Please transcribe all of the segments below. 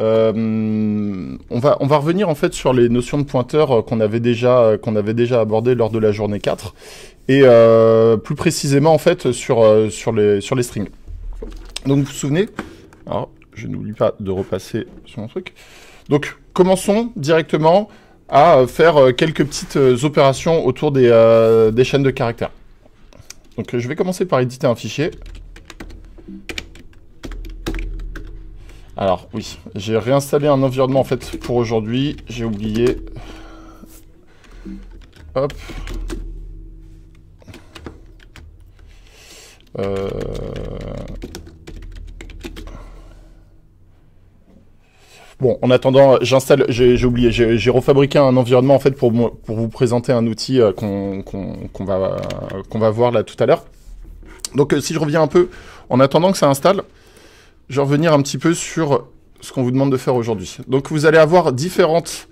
Euh, on, va, on va revenir en fait sur les notions de pointeur euh, qu'on avait déjà euh, qu'on déjà abordées lors de la journée 4 et plus précisément en fait sur, sur, les, sur les strings. Donc vous vous souvenez, je n'oublie pas de repasser sur mon truc. Donc commençons directement à faire quelques petites opérations autour des, des chaînes de caractères. Donc je vais commencer par éditer un fichier. Alors oui, j'ai réinstallé un environnement en fait pour aujourd'hui. J'ai oublié. Hop. Euh. Bon, en attendant, j'installe, j'ai oublié, j'ai refabriqué un environnement en fait pour, pour vous présenter un outil euh, qu'on va, qu'on va voir là tout à l'heure. Donc euh, si je reviens un peu, en attendant que ça installe, je vais revenir un petit peu sur ce qu'on vous demande de faire aujourd'hui. Donc vous allez avoir différentes,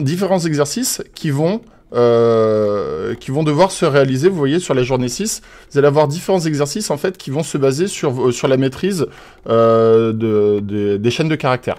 différents exercices qui vont, euh, qui vont devoir se réaliser, vous voyez, sur la journée 6. Vous allez avoir différents exercices en fait qui vont se baser sur, euh, sur la maîtrise euh, des chaînes de caractères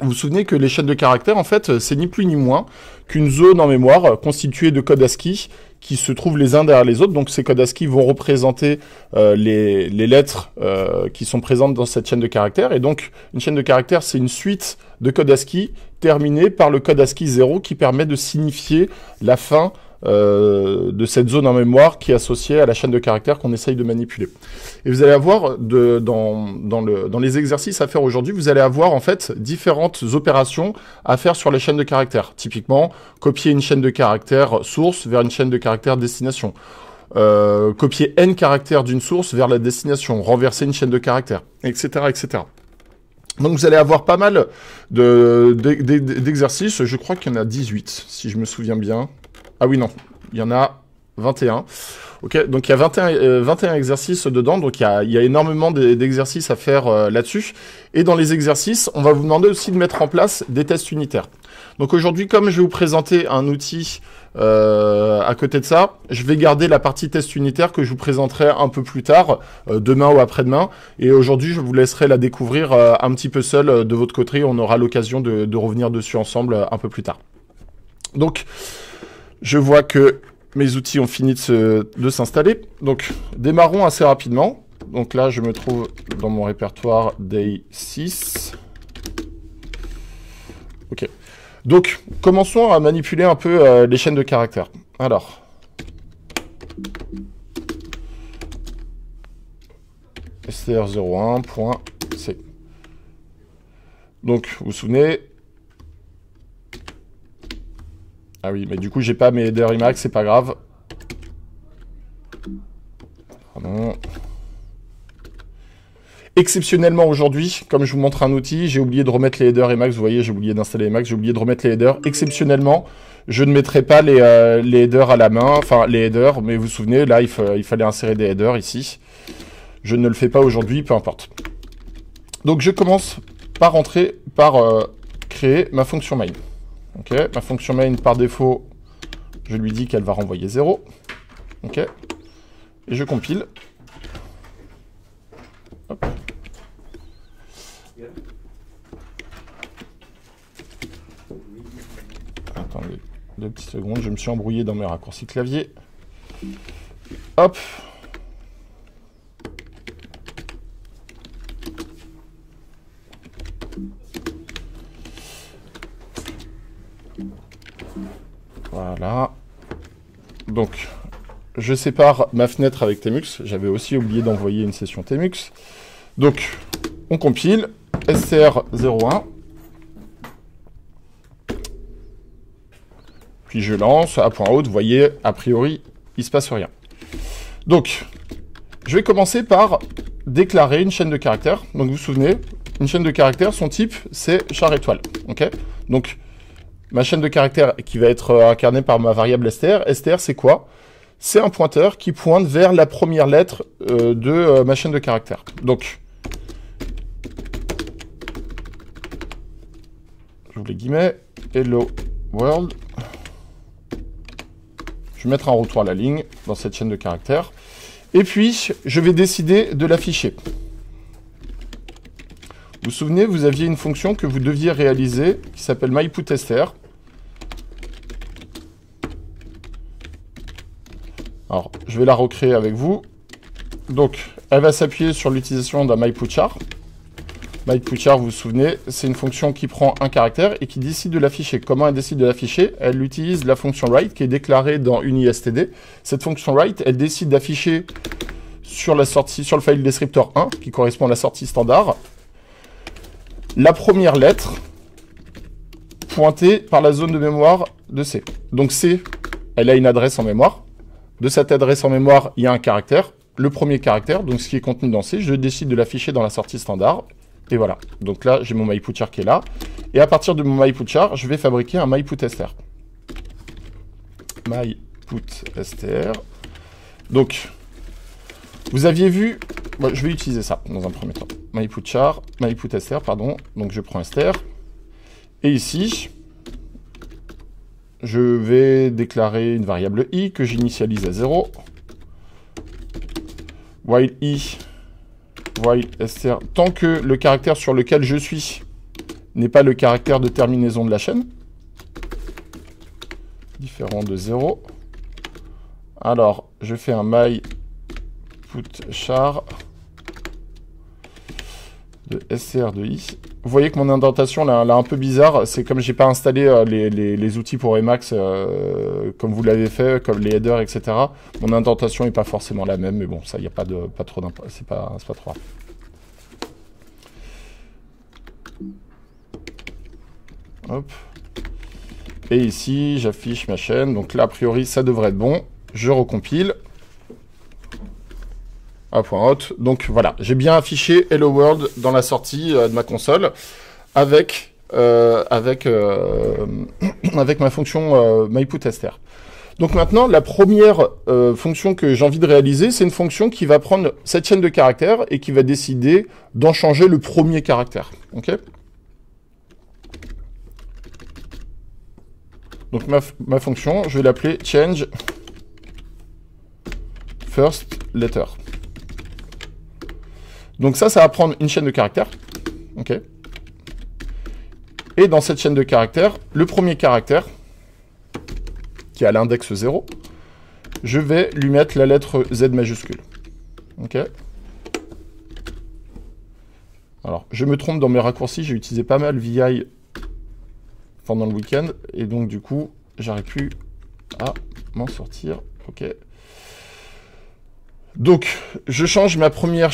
vous vous souvenez que les chaînes de caractères, en fait, c'est ni plus ni moins qu'une zone en mémoire constituée de codes ASCII qui se trouvent les uns derrière les autres. Donc ces codes ASCII vont représenter euh, les, lettres euh, qui sont présentes dans cette chaîne de caractères. Et donc une chaîne de caractères, c'est une suite de codes ASCII terminée par le code ASCII 0 qui permet de signifier la fin euh, de cette zone en mémoire qui est associée à la chaîne de caractères qu'on essaye de manipuler. Et vous allez avoir, de, dans, le, dans les exercices à faire aujourd'hui, vous allez avoir en fait différentes opérations à faire sur les chaînes de caractères. Typiquement, copier une chaîne de caractères source vers une chaîne de caractères destination. Euh, copier n caractères d'une source vers la destination, renverser une chaîne de caractères, etc., etc. Donc vous allez avoir pas mal d'exercices, de, je crois qu'il y en a 18, si je me souviens bien. Ah oui, non. Il y en a 21. Ok, donc il y a 21, 21 euh, exercices dedans, donc il y a, énormément d'exercices à faire euh, là-dessus. Et dans les exercices, on va vous demander aussi de mettre en place des tests unitaires. Donc aujourd'hui, comme je vais vous présenter un outil euh, à côté de ça, je vais garder la partie test unitaire que je vous présenterai un peu plus tard, demain ou après-demain. Et aujourd'hui, je vous laisserai la découvrir un petit peu seul de votre côté. On aura l'occasion de, de, revenir dessus ensemble un peu plus tard. Donc... Je vois que mes outils ont fini de s'installer. Donc, démarrons assez rapidement. Donc là, je me trouve dans mon répertoire Day 6. Ok. Donc, commençons à manipuler un peu euh, les chaînes de caractères. Alors. str01.c. Donc, vous vous souvenez, Ah oui, mais du coup, j'ai pas mes headers max, c'est pas grave. Exceptionnellement aujourd'hui, comme je vous montre un outil, j'ai oublié de remettre les headers Emacs. Vous voyez, j'ai oublié d'installer Emacs, j'ai oublié de remettre les headers. Exceptionnellement, je ne mettrai pas euh, les, headers à la main, enfin les headers, mais vous vous souvenez, là, il, fallait insérer des headers ici. Je ne le fais pas aujourd'hui, peu importe. Donc je commence par rentrer, par euh, créer ma fonction main. Ok, ma fonction main, par défaut, je lui dis qu'elle va renvoyer 0. Ok. Et je compile. Hop. Attendez deux petites secondes, je me suis embrouillé dans mes raccourcis clavier. Hop, Donc, je sépare ma fenêtre avec Temux. J'avais aussi oublié d'envoyer une session Temux. Donc, on compile. STR01. Puis je lance à point haute. Vous voyez, a priori, il se passe rien. Donc, je vais commencer par déclarer une chaîne de caractères. Donc, vous vous souvenez, une chaîne de caractères, son type, c'est char étoile. OK Donc, ma chaîne de caractère qui va être euh, incarnée par ma variable str. str, c'est quoi C'est un pointeur qui pointe vers la première lettre euh, de euh, ma chaîne de caractères. Donc, les guillemets, hello world. Je vais mettre un retour à la ligne dans cette chaîne de caractères. Et puis, je vais décider de l'afficher. Vous vous souvenez, vous aviez une fonction que vous deviez réaliser qui s'appelle myPutEster. Alors, je vais la recréer avec vous. Donc, elle va s'appuyer sur l'utilisation d'un myPuchar. MyPuchar, vous vous souvenez, c'est une fonction qui prend un caractère et qui décide de l'afficher. Comment elle décide de l'afficher Elle utilise la fonction write qui est déclarée dans UniSTD. Cette fonction write, elle décide d'afficher sur la sortie, sur le file descriptor 1, qui correspond à la sortie standard, la première lettre pointée par la zone de mémoire de C. Donc C, elle a une adresse en mémoire de cette adresse en mémoire, il y a un caractère. Le premier caractère, donc ce qui est contenu dans C, je décide de l'afficher dans la sortie standard. Et voilà. Donc là, j'ai mon MyPutcher qui est là. Et à partir de mon MyPutcher, je vais fabriquer un MyPutStr. MyPutStr. Donc, vous aviez vu... je vais utiliser ça dans un premier temps. MyPutChar, MyPutStr, pardon. Donc je prends str. Et ici, je vais déclarer une variable i que j'initialise à 0. While i, while str, tant que le caractère sur lequel je suis n'est pas le caractère de terminaison de la chaîne, différent de 0. Alors, je fais un my put char de SCR de I. Vous voyez que mon indentation là, là un peu bizarre, c'est comme j'ai pas installé euh, les, outils pour Emacs euh, comme vous l'avez fait, comme les headers, etc. Mon indentation est pas forcément la même, mais bon, ça, il n'y a pas, de, pas trop d'impact, c'est pas, trop Et ici, j'affiche ma chaîne, donc là, a priori, ça devrait être bon. Je recompile. Donc voilà, j'ai bien affiché Hello World dans la sortie euh, de ma console avec euh, avec euh, avec ma fonction MyPutTester. Donc maintenant, la première fonction que j'ai envie de réaliser, c'est une fonction qui va prendre cette chaîne de caractères et qui va décider d'en changer le premier caractère. Ok Donc ma, ma, fonction, je vais l'appeler change first letter. Donc ça, ça va prendre une chaîne de caractères. Ok. Et dans cette chaîne de caractères, le premier caractère, qui a l'index 0, je vais lui mettre la lettre Z majuscule. Ok. Alors, je me trompe dans mes raccourcis, j'ai utilisé pas mal VI pendant le week-end, et donc du coup, j'arrive plus à ah, m'en sortir. Ok. Donc, je change ma première,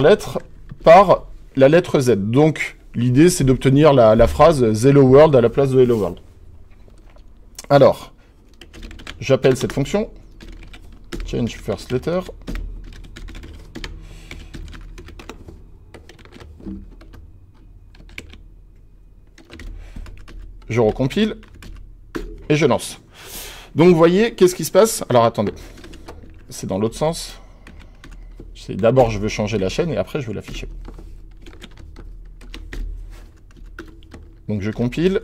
lettre par la lettre Z. Donc, l'idée, c'est d'obtenir la, la, phrase Hello World à la place de Hello World. Alors, j'appelle cette fonction. Change first letter. Je recompile et je lance. Donc vous voyez, qu'est-ce qui se passe Alors attendez c'est dans l'autre sens. C'est d'abord je veux changer la chaîne et après je veux l'afficher. Donc je compile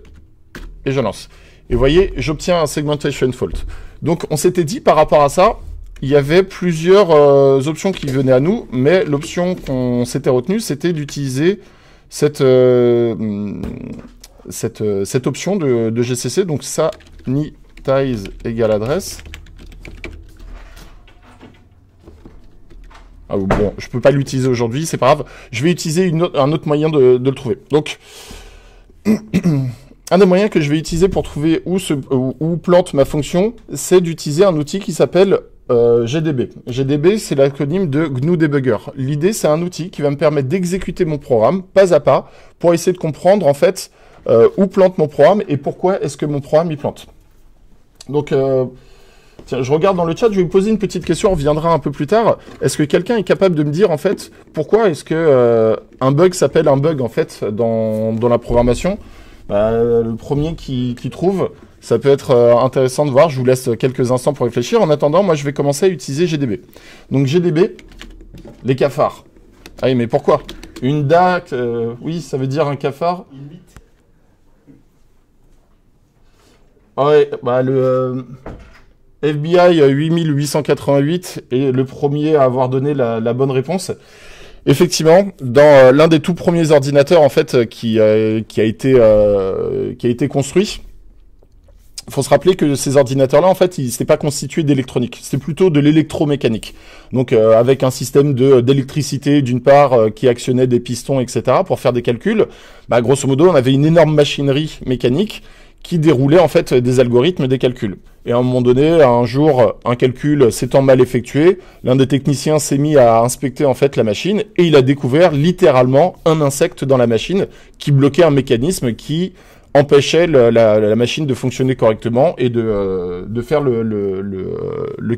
et je lance. Et vous voyez, j'obtiens un segmentation fault. Donc on s'était dit par rapport à ça, il y avait plusieurs euh, options qui venaient à nous, mais l'option qu'on s'était retenue, c'était d'utiliser cette, euh, euh, cette, option de, GCC, donc ça, ni ties égale adresse. Ah, bon, je peux pas l'utiliser aujourd'hui, c'est pas grave. Je vais utiliser un autre moyen de, le trouver. Donc, un des moyens que je vais utiliser pour trouver où, se, où, plante ma fonction, c'est d'utiliser un outil qui s'appelle euh, GDB. GDB, c'est l'acronyme de GNU Debugger. L'idée, c'est un outil qui va me permettre d'exécuter mon programme pas à pas pour essayer de comprendre en fait euh, où plante mon programme et pourquoi est-ce que mon programme y plante. Donc, euh, je regarde dans le chat, je vais vous poser une petite question, on reviendra un peu plus tard. Est-ce que quelqu'un est capable de me dire, en fait, pourquoi est-ce que euh, un bug s'appelle un bug, en fait, dans, la programmation bah, Le premier qui, trouve, ça peut être euh, intéressant de voir. Je vous laisse quelques instants pour réfléchir. En attendant, moi, je vais commencer à utiliser GDB. Donc, GDB, les cafards. Ah mais pourquoi Une date, euh, oui, ça veut dire un cafard. Ah ouais, bah le... FBI 8888 euh, est le premier à avoir donné la, bonne réponse. Effectivement, dans euh, l'un des tout premiers ordinateurs en fait euh, qui, qui a été construit, qui a été construit, faut se rappeler que ces ordinateurs-là en fait, ils n'étaient pas constitués d'électronique, c'était plutôt de l'électromécanique. Donc avec un système de d'électricité d'une part qui actionnait des pistons etc pour faire des calculs, bah grosso modo on avait une énorme machinerie mécanique qui déroulait en fait des algorithmes, des calculs. Et à un moment donné, un jour, un calcul s'étant mal effectué, l'un des techniciens s'est mis à inspecter en fait la machine et il a découvert littéralement un insecte dans la machine qui bloquait un mécanisme qui empêchait la, machine de fonctionner correctement et de, euh, faire le,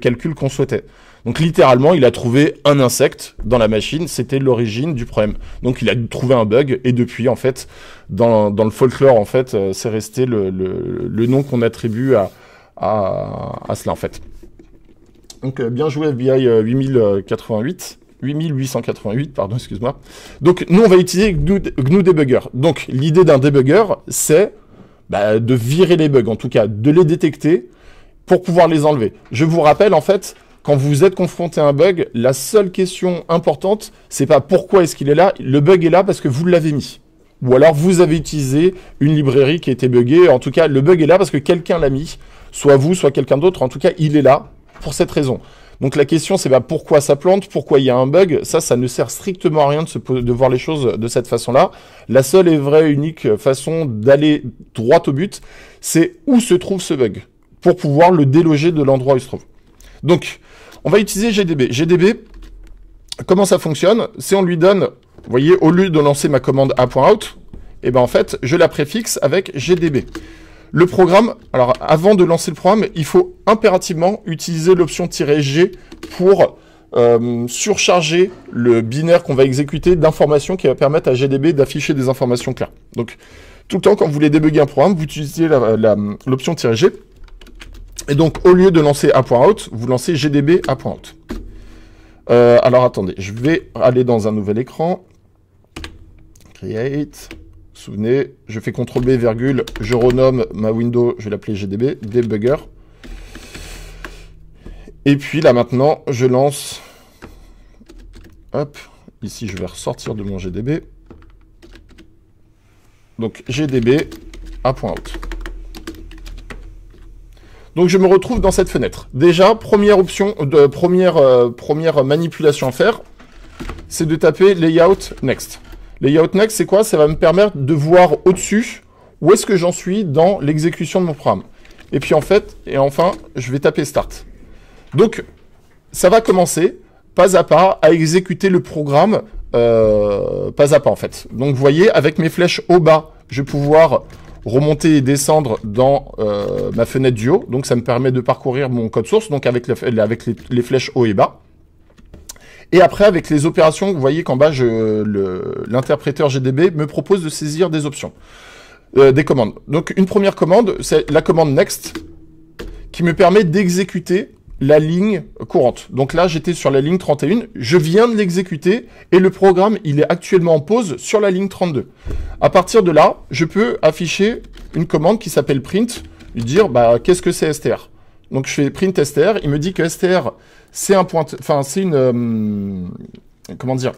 calcul qu'on souhaitait. Donc littéralement, il a trouvé un insecte dans la machine, c'était l'origine du problème. Donc il a trouvé un bug, et depuis, en fait, dans, le folklore, en fait, euh, c'est resté le nom qu'on attribue à, à, cela en fait. Donc euh, bien joué FBI 8088. 8888, pardon, excuse-moi. Donc, nous, on va utiliser GNU, Debugger. Donc, l'idée d'un debugger, c'est bah, de virer les bugs, en tout cas, de les détecter pour pouvoir les enlever. Je vous rappelle, en fait, quand vous êtes confronté à un bug, la seule question importante, c'est pas pourquoi est-ce qu'il est là, le bug est là parce que vous l'avez mis. Ou alors, vous avez utilisé une librairie qui était buggée, en tout cas, le bug est là parce que quelqu'un l'a mis, soit vous, soit quelqu'un d'autre. En tout cas, il est là pour cette raison. Donc la question, c'est bah, pourquoi ça plante, pourquoi il y a un bug. Ça, ça ne sert strictement à rien de, voir les choses de cette façon-là. La seule et vraie unique façon d'aller droit au but, c'est où se trouve ce bug pour pouvoir le déloger de l'endroit où il se trouve. Donc, on va utiliser GDB. GDB, comment ça fonctionne Si on lui donne, vous voyez, au lieu de lancer ma commande a.out, et eh ben en fait, je la préfixe avec GDB. Le programme, alors avant de lancer le programme, il faut impérativement utiliser l'option "-g" pour euh, surcharger le binaire qu'on va exécuter d'informations qui va permettre à GDB d'afficher des informations claires. Donc tout le temps quand vous voulez débugger un programme, vous utilisez l'option "-g". Et donc au lieu de lancer a.out, vous lancez gdb a.out. Euh, alors attendez, je vais aller dans un nouvel écran. Create souvenez, je fais CTRL B, virgule, je renomme ma window, je vais l'appeler GDB, debugger. Et puis là maintenant, je lance, hop, ici je vais ressortir de mon GDB. Donc GDB out. Donc je me retrouve dans cette fenêtre. Déjà, première option, de, première, euh, première manipulation à faire, c'est de taper Layout Next. Layout Next, c'est quoi Ça va me permettre de voir au-dessus où est-ce que j'en suis dans l'exécution de mon programme. Et puis en fait, et enfin, je vais taper Start. Donc, ça va commencer pas à pas à exécuter le programme euh, pas à pas en fait. Donc vous voyez, avec mes flèches au bas, je vais pouvoir remonter et descendre dans euh, ma fenêtre du haut. Donc ça me permet de parcourir mon code source, donc avec, les flèches haut et bas. Et après, avec les opérations, vous voyez qu'en bas, l'interpréteur GDB me propose de saisir des options, euh, des commandes. Donc une première commande, c'est la commande next, qui me permet d'exécuter la ligne courante. Donc là, j'étais sur la ligne 31, je viens de l'exécuter et le programme, il est actuellement en pause sur la ligne 32. À partir de là, je peux afficher une commande qui s'appelle print, lui dire bah qu'est-ce que c'est str. Donc je fais print str, il me dit que str c'est un enfin une, euh, comment dire,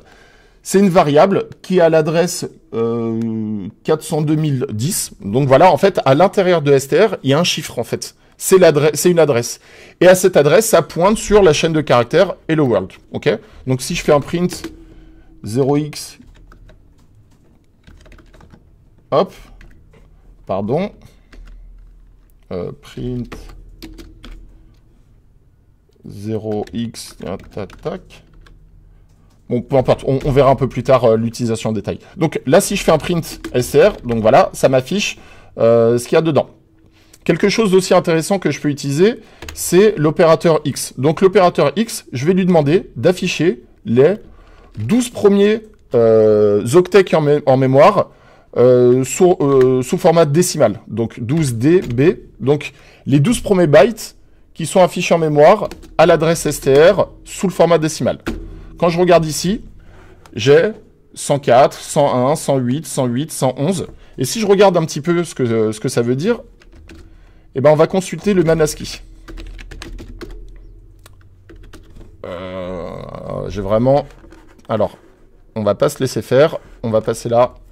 c'est une variable qui a l'adresse euh, 402010. Donc voilà, en fait, à l'intérieur de STR, il y a un chiffre en fait. C'est l'adresse, c'est une adresse. Et à cette adresse, ça pointe sur la chaîne de caractères Hello World. Ok. Donc si je fais un print 0x, hop, pardon, euh, print 0x, tac, tac. Bon, peu importe, on, verra un peu plus tard euh, l'utilisation en détail. Donc là, si je fais un print SR, donc voilà, ça m'affiche euh, ce qu'il y a dedans. Quelque chose d'aussi intéressant que je peux utiliser, c'est l'opérateur X. Donc l'opérateur X, je vais lui demander d'afficher les 12 premiers euh, octets en, en, mémoire euh, sous, sous, format décimal, donc 12 DB. Donc les 12 premiers bytes sont affichés en mémoire à l'adresse STR sous le format décimal. Quand je regarde ici, j'ai 104, 101, 108, 108, 111. Et si je regarde un petit peu ce que, ce que ça veut dire, eh ben on va consulter le Manaski. Euh, j'ai vraiment... Alors, on va pas se laisser faire. On va passer là.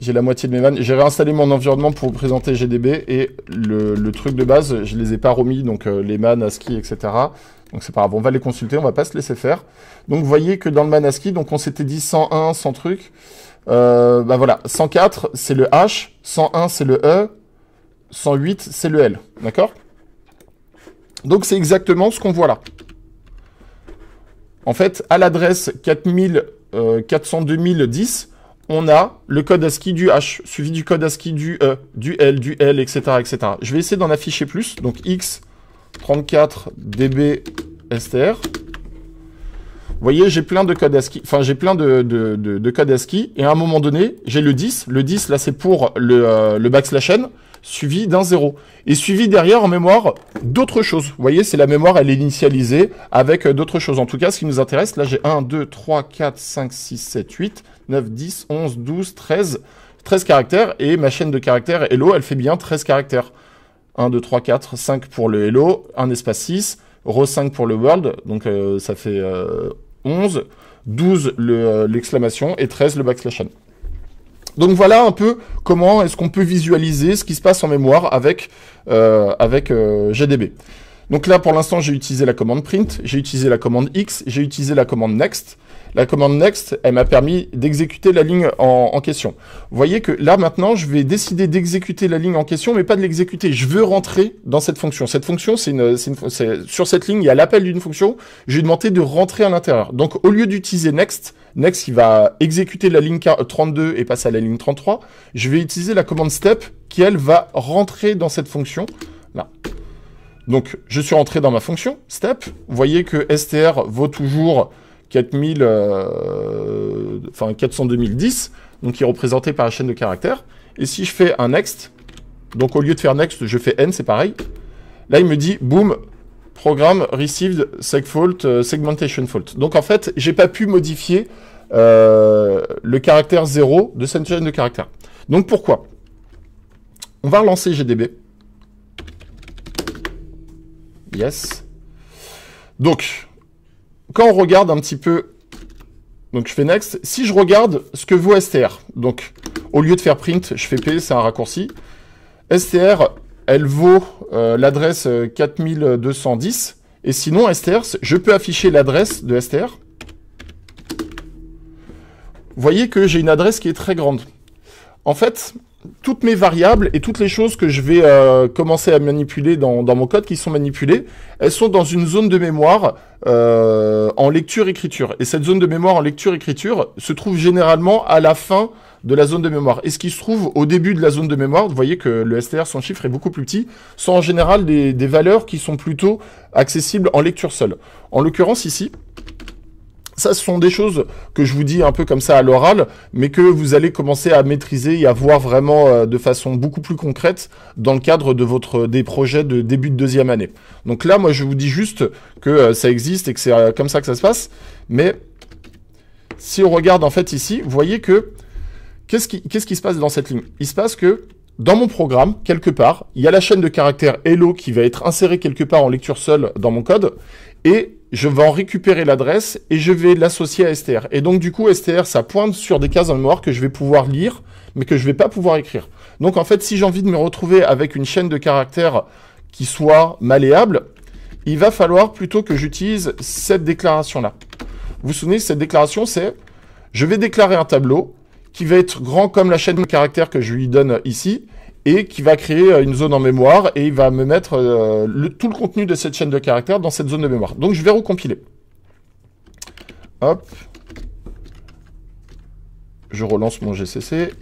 J'ai la moitié de mes vannes. J'ai réinstallé mon environnement pour vous présenter GDB et le, truc de base, je les ai pas remis, donc euh, les man, ski, etc. Donc c'est pas grave, on va les consulter, on va pas se laisser faire. Donc vous voyez que dans le man ASCII, donc on s'était dit 101, 100 trucs. Euh, bah voilà, 104 c'est le H, 101 c'est le E, 108 c'est le L, d'accord Donc c'est exactement ce qu'on voit là. En fait, à l'adresse 402 010, on a le code ASCII du H, suivi du code ASCII du E, du L, du L, etc. etc. Je vais essayer d'en afficher plus. Donc X, 34, DB, STR. Vous voyez, j'ai plein de codes ASCII, enfin j'ai plein de, de, codes ASCII, et à un moment donné, j'ai le 10. Le 10, là, c'est pour le, euh, le backslash n suivi d'un 0. Et suivi derrière en mémoire d'autres choses. Vous voyez, c'est la mémoire, elle est initialisée avec euh, d'autres choses. En tout cas, ce qui nous intéresse, là j'ai 1, 2, 3, 4, 5, 6, 7, 8, 9, 10, 11, 12, 13, 13 caractères. Et ma chaîne de caractères Hello, elle fait bien 13 caractères. 1, 2, 3, 4, 5 pour le Hello, 1 espace 6, Re 5 pour le World, donc euh, ça fait 11, euh, 12 l'exclamation et 13 le backslash n. Donc voilà un peu comment est-ce qu'on peut visualiser ce qui se passe en mémoire avec, euh, euh, GDB. Donc là, pour l'instant, j'ai utilisé la commande print, j'ai utilisé la commande x, j'ai utilisé la commande next. La commande next, elle m'a permis d'exécuter la ligne en, question. Vous voyez que là, maintenant, je vais décider d'exécuter la ligne en question, mais pas de l'exécuter. Je veux rentrer dans cette fonction. Cette fonction, c'est une, sur cette ligne, il y a l'appel d'une fonction. Je vais demander de rentrer à l'intérieur. Donc, au lieu d'utiliser next, next, il va exécuter la ligne 32 et passer à la ligne 33. Je vais utiliser la commande step qui, elle, va rentrer dans cette fonction. Là. Donc, je suis rentré dans ma fonction step. Vous voyez que str vaut toujours 4000, euh, enfin 402 donc qui est représenté par la chaîne de caractères. Et si je fais un next, donc au lieu de faire next, je fais n, c'est pareil. Là, il me dit, boum, programme received segfault euh, segmentation fault. Donc en fait, j'ai pas pu modifier euh, le caractère 0 de cette chaîne de caractères. Donc pourquoi On va relancer GDB. Yes. Donc, quand on regarde un petit peu, donc je fais next, si je regarde ce que vaut STR, donc au lieu de faire print, je fais P, c'est un raccourci, STR, elle vaut euh, l'adresse 4210, euh, et sinon STR, je peux afficher l'adresse de STR. Vous voyez que j'ai une adresse qui est très grande. En fait, toutes mes variables et toutes les choses que je vais euh, commencer à manipuler dans, mon code qui sont manipulées, elles sont dans une zone de mémoire euh, en lecture-écriture. Et cette zone de mémoire en lecture-écriture se trouve généralement à la fin de la zone de mémoire. Et ce qui se trouve au début de la zone de mémoire, vous voyez que le STR, son chiffre est beaucoup plus petit, sont en général des, des valeurs qui sont plutôt accessibles en lecture seule. En l'occurrence ici, ça, ce sont des choses que je vous dis un peu comme ça à l'oral, mais que vous allez commencer à maîtriser et à voir vraiment euh, de façon beaucoup plus concrète dans le cadre de votre euh, des projets de début de deuxième année. Donc là, moi, je vous dis juste que euh, ça existe et que c'est comme ça que ça se passe. Mais si on regarde en fait ici, vous voyez que qu'est-ce qui, qui se passe dans cette ligne Il se passe que dans mon programme, quelque part, il y a la chaîne de caractère Hello qui va être insérée quelque part en lecture seule dans mon code. Et je vais en récupérer l'adresse et je vais l'associer à STR. Et donc du coup, STR, ça pointe sur des cases en mémoire que je vais pouvoir lire, mais que je vais pas pouvoir écrire. Donc en fait, si j'ai envie de me retrouver avec une chaîne de caractères qui soit malléable, il va falloir plutôt que j'utilise cette déclaration-là. Vous vous souvenez, cette déclaration, c'est je vais déclarer un tableau qui va être grand comme la chaîne de caractères que je lui donne ici, qui va créer euh, une zone en mémoire et il va me mettre euh, tout le contenu de cette chaîne de caractères dans cette zone de mémoire. Donc je vais recompiler. Hop. Je relance mon GCC.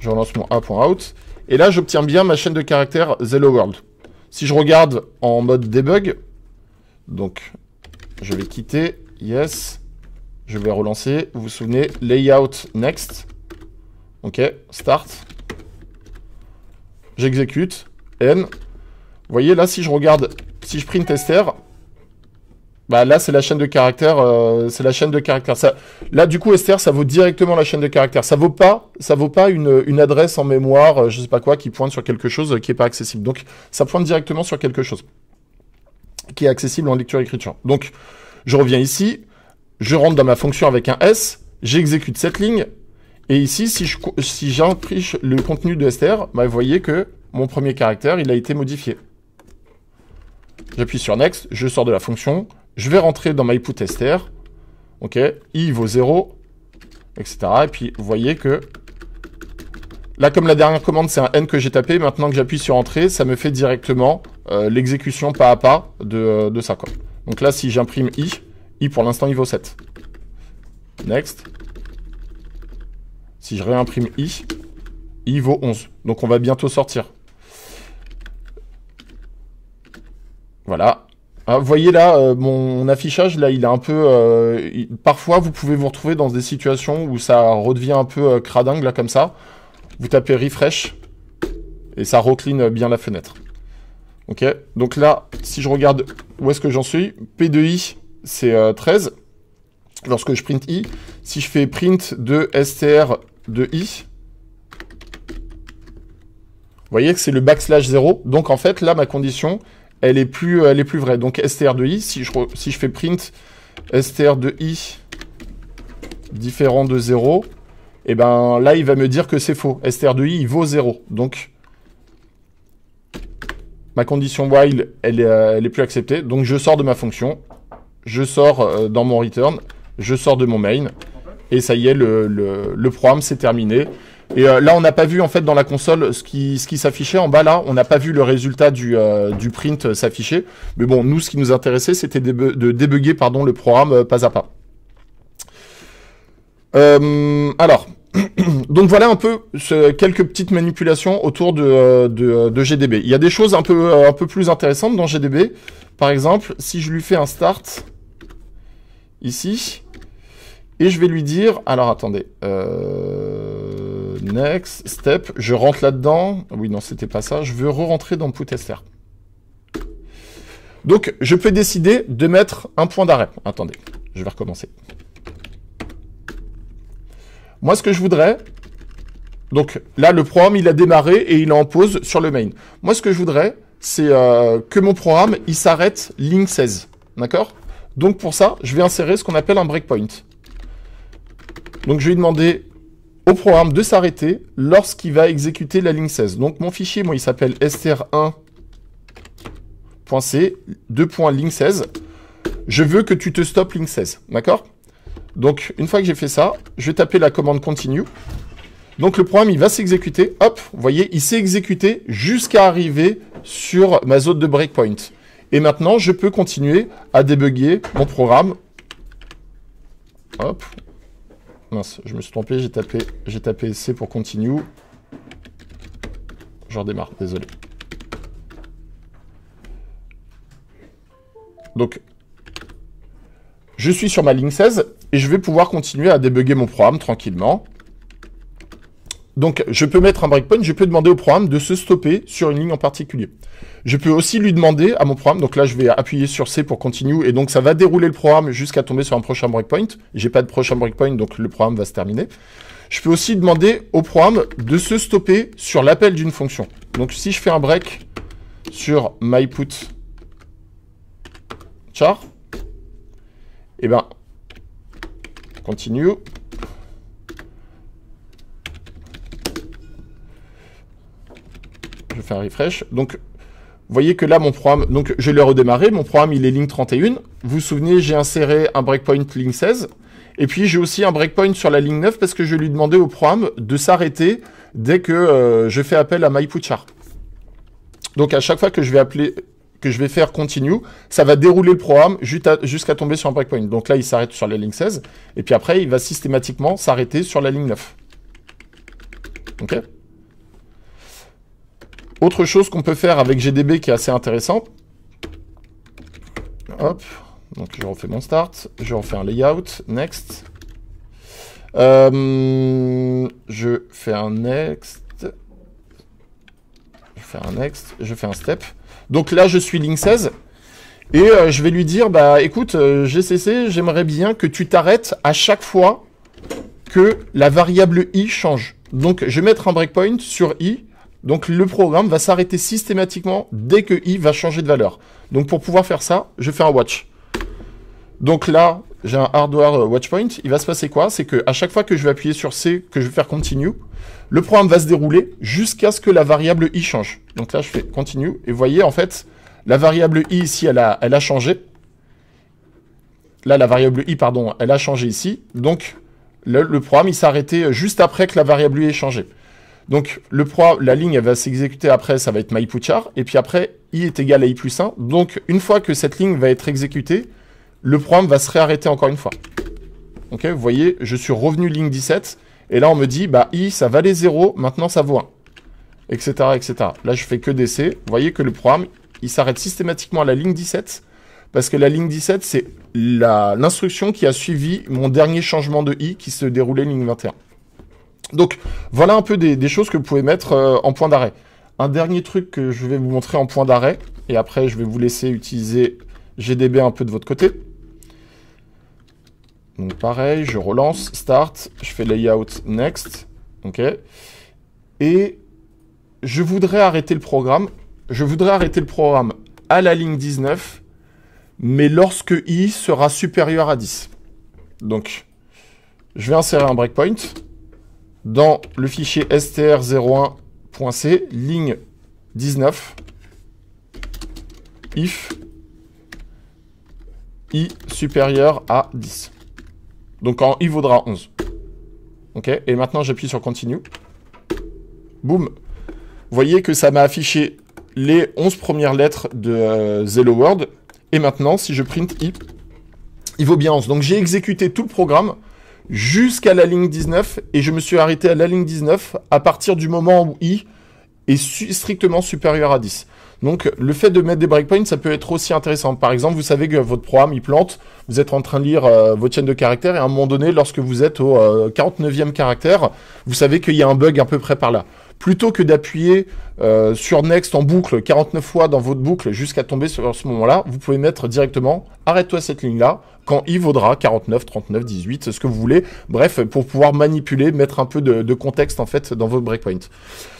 Je relance mon A.out. Et là, j'obtiens bien ma chaîne de caractères Hello World. Si je regarde en mode debug, donc je vais quitter, yes, je vais relancer, vous vous souvenez, layout next, Ok, start. J'exécute. N. Vous voyez, là, si je regarde, si je print tester, bah là, c'est la chaîne de caractère. Euh, c'est la chaîne de caractère. là, du coup, Esther, ça vaut directement la chaîne de caractère. Ça vaut pas, ça vaut pas une, une adresse en mémoire, euh, je sais pas quoi, qui pointe sur quelque chose euh, qui est pas accessible. Donc, ça pointe directement sur quelque chose qui est accessible en lecture-écriture. Donc, je reviens ici, je rentre dans ma fonction avec un S, j'exécute cette ligne, et ici, si si j'impriche le contenu de str, bah, vous voyez que mon premier caractère, il a été modifié. J'appuie sur Next, je sors de la fonction, je vais rentrer dans my str, ok, i vaut 0, etc. Et puis, vous voyez que Là, comme la dernière commande, c'est un N que j'ai tapé, maintenant que j'appuie sur Entrée, ça me fait directement euh, l'exécution pas à pas de, ça. Donc là, si j'imprime I, I pour l'instant, il vaut 7. Next. Si je réimprime I, I vaut 11. Donc on va bientôt sortir. Voilà. Ah, vous voyez là, euh, mon affichage, là, il est un peu... Euh, parfois, vous pouvez vous retrouver dans des situations où ça redevient un peu euh, cradingue, là, comme ça. Vous tapez refresh, et ça recline bien la fenêtre. Ok Donc là, si je regarde où est-ce que j'en suis, P2i, c'est 13. Lorsque je print i, si je fais print de str de i. Vous voyez que c'est le backslash 0. Donc en fait, là, ma condition, elle est plus, elle est plus vraie. Donc str de i, si je, si je fais print str de i différent de 0, et eh ben là, il va me dire que c'est faux. str de i, il vaut 0. Donc ma condition while, elle, euh, elle est plus acceptée. Donc je sors de ma fonction, je sors euh, dans mon return, je sors de mon main. Et ça y est, le, programme s'est terminé. Et euh, là, on n'a pas vu en fait dans la console ce qui, ce qui s'affichait en bas là. On n'a pas vu le résultat du, euh, du print euh, s'afficher. Mais bon, nous, ce qui nous intéressait, c'était de débugger pardon, le programme pas à pas. alors, donc voilà un peu quelques petites manipulations autour de, de, GDB. Il y a des choses un peu, un peu plus intéressantes dans GDB. Par exemple, si je lui fais un start ici, et je vais lui dire, alors attendez, euh, next step, je rentre là-dedans. Oui, non, c'était pas ça. Je veux re-rentrer dans Putester. Donc, je peux décider de mettre un point d'arrêt. Attendez, je vais recommencer. Moi, ce que je voudrais... Donc là, le programme, il a démarré et il est en pause sur le main. Moi, ce que je voudrais, c'est euh, que mon programme, il s'arrête ligne 16. D'accord Donc pour ça, je vais insérer ce qu'on appelle un breakpoint. Donc je vais demander au programme de s'arrêter lorsqu'il va exécuter la ligne 16. Donc mon fichier, moi, il s'appelle str1.c, 2.ligne16. Je veux que tu te stoppes ligne 16, d'accord Donc une fois que j'ai fait ça, je vais taper la commande continue. Donc le programme, il va s'exécuter. Hop, vous voyez, il s'est exécuté jusqu'à arriver sur ma zone de breakpoint. Et maintenant, je peux continuer à débugger mon programme. Hop, Mince, je me suis trompé, j'ai tapé, j'ai tapé C pour continue. Je redémarre, désolé. Donc, je suis sur ma ligne 16 et je vais pouvoir continuer à débugger mon programme tranquillement. Donc, je peux mettre un breakpoint, je peux demander au programme de se stopper sur une ligne en particulier. Je peux aussi lui demander à mon programme, donc là, je vais appuyer sur C pour continue, et donc ça va dérouler le programme jusqu'à tomber sur un prochain breakpoint. J'ai pas de prochain breakpoint, donc le programme va se terminer. Je peux aussi demander au programme de se stopper sur l'appel d'une fonction. Donc, si je fais un break sur myPut char, et eh ben, continue, Je fais un refresh. Donc, vous voyez que là, mon programme, donc je l'ai redémarré, mon programme, il est ligne 31. Vous vous souvenez, j'ai inséré un breakpoint ligne 16. Et puis, j'ai aussi un breakpoint sur la ligne 9 parce que je lui demandais au programme de s'arrêter dès que euh, je fais appel à MyPutchar. Donc, à chaque fois que je vais appeler, que je vais faire continue, ça va dérouler le programme jusqu'à tomber sur un breakpoint. Donc là, il s'arrête sur la ligne 16. Et puis après, il va systématiquement s'arrêter sur la ligne 9. OK autre chose qu'on peut faire avec GDB qui est assez intéressant. Hop. Donc je refais mon start. Je refais un layout. Next. Euh, je fais un next. Je fais un next. Je fais un step. Donc là, je suis link 16. Et euh, je vais lui dire, bah écoute, euh, GCC, j'aimerais bien que tu t'arrêtes à chaque fois que la variable i change. Donc je vais mettre un breakpoint sur i donc le programme va s'arrêter systématiquement dès que i va changer de valeur. Donc pour pouvoir faire ça, je fais un watch. Donc là, j'ai un hardware euh, watch point. Il va se passer quoi C'est que à chaque fois que je vais appuyer sur C, que je vais faire continue, le programme va se dérouler jusqu'à ce que la variable i change. Donc là, je fais continue. Et vous voyez, en fait, la variable i ici, elle a, elle a changé. Là, la variable i, pardon, elle a changé ici. Donc, le, programme, il s'est arrêté juste après que la variable i ait changé. Donc le la ligne va s'exécuter après, ça va être my et puis après i est égal à i plus 1. Donc une fois que cette ligne va être exécutée, le programme va se réarrêter encore une fois. Ok, vous voyez, je suis revenu ligne 17, et là on me dit, bah i ça valait 0, maintenant ça vaut 1. Etc, etc. Là je fais que d'essai, vous voyez que le programme, il s'arrête systématiquement à la ligne 17, parce que la ligne 17, c'est l'instruction qui a suivi mon dernier changement de i qui se déroulait ligne 21. Donc voilà un peu des, choses que vous pouvez mettre euh, en point d'arrêt. Un dernier truc que je vais vous montrer en point d'arrêt, et après je vais vous laisser utiliser GDB un peu de votre côté. Donc pareil, je relance, start, je fais layout, next, ok. Et je voudrais arrêter le programme. Je voudrais arrêter le programme à la ligne 19, mais lorsque i sera supérieur à 10. Donc, je vais insérer un breakpoint dans le fichier str01.c, ligne 19, if i supérieur à 10. Donc en i vaudra 11. Ok, et maintenant j'appuie sur continue. Boum. Vous voyez que ça m'a affiché les 11 premières lettres de euh, World. Et maintenant, si je print i, il vaut bien 11. Donc j'ai exécuté tout le programme jusqu'à la ligne 19 et je me suis arrêté à la ligne 19 à partir du moment où i est strictement supérieur à 10. Donc le fait de mettre des breakpoints, ça peut être aussi intéressant. Par exemple, vous savez que votre programme, il plante, vous êtes en train de lire euh, votre chaîne de caractères, et à un moment donné, lorsque vous êtes au 49e euh, caractère, vous savez qu'il y a un bug à peu près par là plutôt que d'appuyer euh, sur Next en boucle 49 fois dans votre boucle jusqu'à tomber sur ce moment-là, vous pouvez mettre directement arrête-toi cette ligne-là quand il vaudra 49, 39, 18, ce que vous voulez. Bref, pour pouvoir manipuler, mettre un peu de, contexte en fait dans votre breakpoint.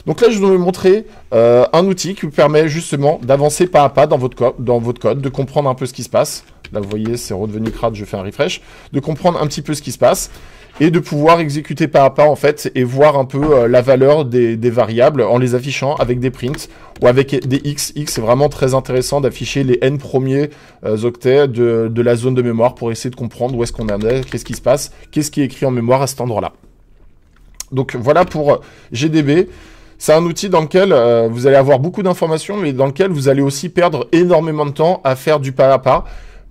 Donc là, je vais vous montrer euh, un outil qui vous permet justement d'avancer pas à pas dans votre, dans votre code, de comprendre un peu ce qui se passe. Là, vous voyez, c'est redevenu crade, je fais un refresh. De comprendre un petit peu ce qui se passe et de pouvoir exécuter pas à pas en fait et voir un peu euh, la valeur des, variables en les affichant avec des prints ou avec des x. X c'est vraiment très intéressant d'afficher les n premiers euh, octets de, la zone de mémoire pour essayer de comprendre où est-ce qu'on en est, qu'est-ce qui se passe, qu'est-ce qui est écrit en mémoire à cet endroit-là. Donc voilà pour euh, GDB. C'est un outil dans lequel vous allez avoir beaucoup d'informations, mais dans lequel vous allez aussi perdre énormément de temps à faire du pas à pas.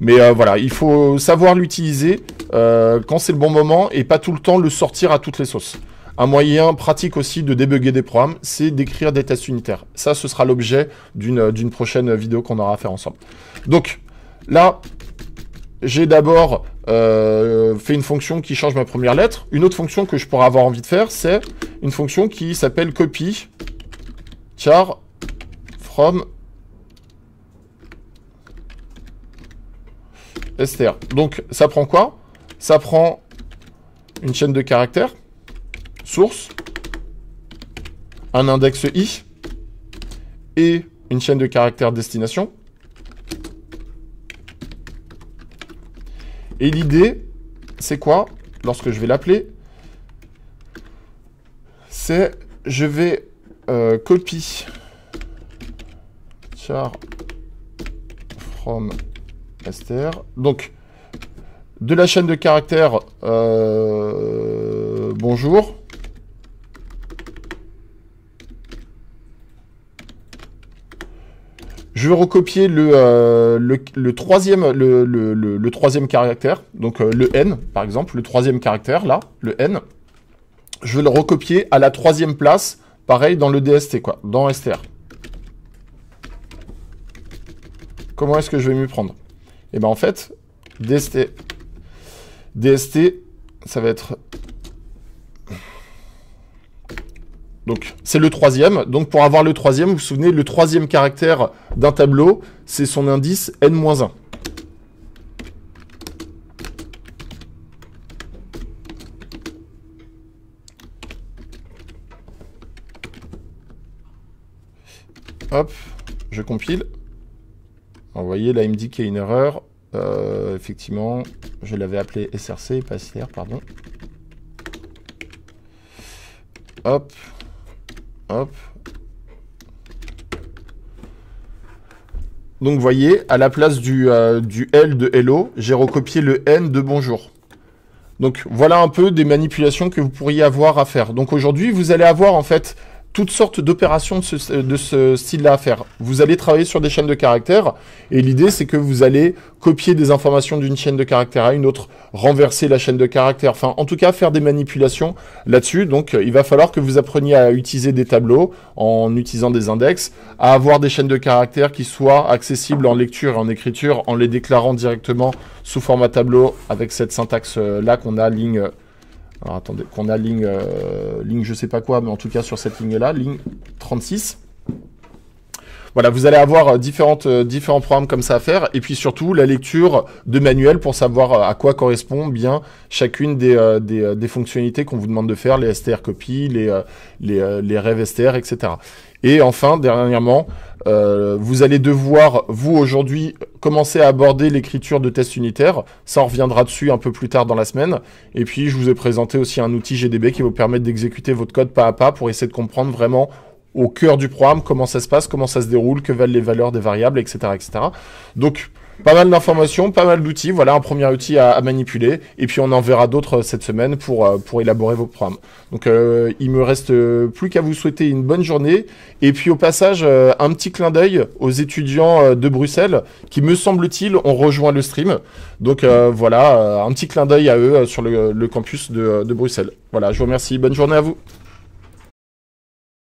Mais euh, voilà, il faut savoir l'utiliser euh, quand c'est le bon moment et pas tout le temps le sortir à toutes les sauces. Un moyen pratique aussi de débugger des programmes, c'est d'écrire des tests unitaires. Ça, ce sera l'objet d'une euh, prochaine vidéo qu'on aura à faire ensemble. Donc, là, j'ai d'abord fait une fonction qui change ma première lettre. Une autre fonction que je pourrais avoir envie de faire, c'est une fonction qui s'appelle copy char from str. Donc, ça prend quoi Ça prend une chaîne de caractères, source, un index i, et une chaîne de caractères destination. Et l'idée, c'est quoi Lorsque je vais l'appeler, c'est je vais euh, copier char from donc, de la chaîne de caractères, euh, bonjour. Je vais recopier euh, le, le, troisième, le, caractère, donc euh, le N par exemple, le troisième caractère là, le N. Je vais le recopier à la troisième place, pareil dans le DST quoi, dans STR. Comment est-ce que je vais m'y prendre et eh bien, en fait, DST, DST, ça va être... Donc, c'est le troisième. Donc, pour avoir le troisième, vous vous souvenez, le troisième caractère d'un tableau, c'est son indice n-1. Hop, je compile vous voyez, là, il me dit qu'il y a une erreur. Euh, effectivement, je l'avais appelé SRC, pas SR, pardon. Hop. Hop. Donc, vous voyez, à la place du, euh, du L de Hello, j'ai recopié le N de Bonjour. Donc, voilà un peu des manipulations que vous pourriez avoir à faire. Donc, aujourd'hui, vous allez avoir, en fait, toutes sortes d'opérations de ce, style-là à faire. Vous allez travailler sur des chaînes de caractères et l'idée c'est que vous allez copier des informations d'une chaîne de caractères à une autre, renverser la chaîne de caractères, enfin en tout cas faire des manipulations là-dessus. Donc euh, il va falloir que vous appreniez à utiliser des tableaux en utilisant des index, à avoir des chaînes de caractères qui soient accessibles en lecture et en écriture en les déclarant directement sous format tableau avec cette syntaxe-là qu'on a ligne alors attendez, qu'on a ligne, euh, ligne je sais pas quoi, mais en tout cas sur cette ligne-là, ligne 36. Voilà, vous allez avoir euh, différentes, euh, différents programmes comme ça à faire, et puis surtout la lecture de manuel pour savoir à quoi correspond bien chacune des, des, fonctionnalités qu'on vous demande de faire, les STR copies, les, les, les rêves STR, etc. Et enfin, dernièrement, vous allez devoir, vous aujourd'hui, commencer à aborder l'écriture de tests unitaires. Ça, on reviendra dessus un peu plus tard dans la semaine. Et puis, je vous ai présenté aussi un outil GDB qui vous permet d'exécuter votre code pas à pas pour essayer de comprendre vraiment au cœur du programme comment ça se passe, comment ça se déroule, que valent les valeurs des variables, etc. etc. Donc, pas mal d'informations, pas mal d'outils. Voilà un premier outil à, manipuler. Et puis on en verra d'autres euh, cette semaine pour, euh, pour élaborer vos programmes. Donc euh, il me reste plus qu'à vous souhaiter une bonne journée. Et puis au passage, un petit clin d'œil aux étudiants de Bruxelles qui, me semble-t-il, ont rejoint le stream. Donc voilà, un petit clin d'œil à eux sur le, campus de Bruxelles. Voilà, je vous remercie. Bonne journée à vous.